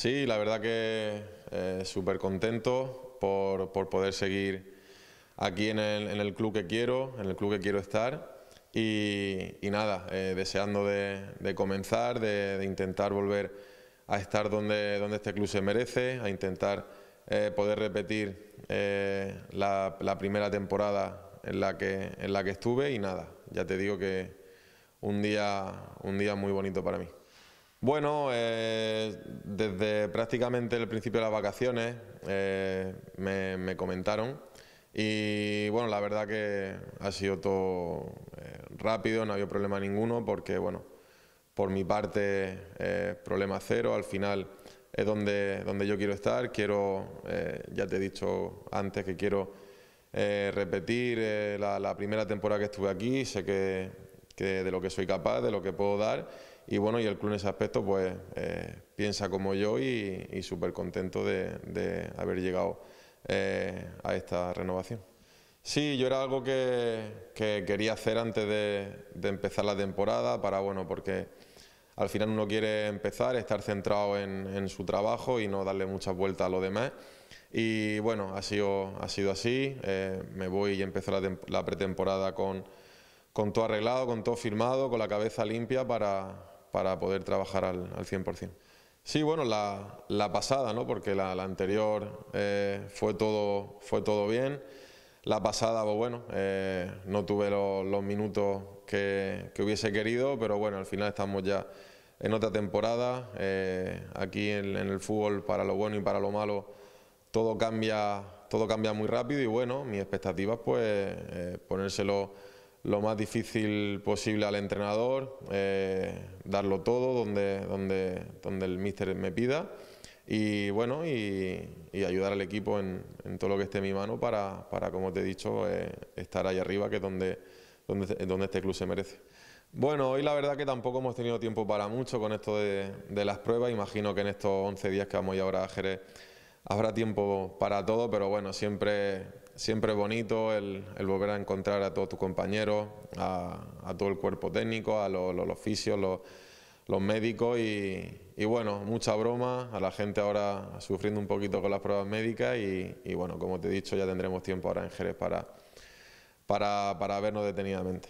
Sí, la verdad que eh, súper contento por, poder seguir aquí en el, en el, club que quiero, en el club que quiero estar. Y, nada, eh, deseando de, comenzar, de, intentar volver a estar donde, donde este club se merece, a intentar eh, poder repetir la, primera temporada en la, que, en la que estuve. Y nada, ya te digo que un día, un día muy bonito para mí. Bueno, desde prácticamente el principio de las vacaciones eh, me, comentaron y bueno, la verdad que ha sido todo eh, rápido, no había problema ninguno porque bueno, por mi parte eh, problema cero, al final es donde, donde yo quiero estar, quiero, ya te he dicho antes que quiero repetir la, la primera temporada que estuve aquí, sé que de lo que soy capaz, de lo que puedo dar. Y bueno, y el club en ese aspecto pues eh, piensa como yo y, súper contento de, haber llegado eh, a esta renovación. Sí, yo era algo que, quería hacer antes de, empezar la temporada, para bueno, porque al final uno quiere empezar, estar centrado en, su trabajo y no darle muchas vueltas a lo demás. Y bueno, ha sido, ha sido así. Eh, me voy y empezó la pretemporada con con todo arreglado, con todo firmado, con la cabeza limpia para, para poder trabajar al, al 100%. Sí, bueno, la, pasada, ¿no? porque la, anterior eh, fue, todo, fue todo bien. La pasada, pues bueno, eh, no tuve los minutos que, hubiese querido, pero bueno, al final estamos ya en otra temporada. Eh, aquí en, el fútbol, para lo bueno y para lo malo, todo cambia, todo cambia muy rápido y bueno, mis expectativas, pues ponérselo lo más difícil posible al entrenador, eh, darlo todo donde, donde, donde el míster me pida y bueno, y, ayudar al equipo en, todo lo que esté en mi mano para, como te he dicho, eh, estar ahí arriba, que es donde, donde, donde este club se merece. Bueno, hoy la verdad que tampoco hemos tenido tiempo para mucho con esto de, de las pruebas. Imagino que en estos 11 días que vamos ya ahora a Jerez habrá tiempo para todo, pero bueno, siempre siempre bonito el, volver a encontrar a todos tus compañeros, a, todo el cuerpo técnico, a los oficios, los, médicos y, bueno, mucha broma, a la gente ahora sufriendo un poquito con las pruebas médicas y, bueno, como te he dicho, ya tendremos tiempo ahora en Jerez para, para vernos detenidamente.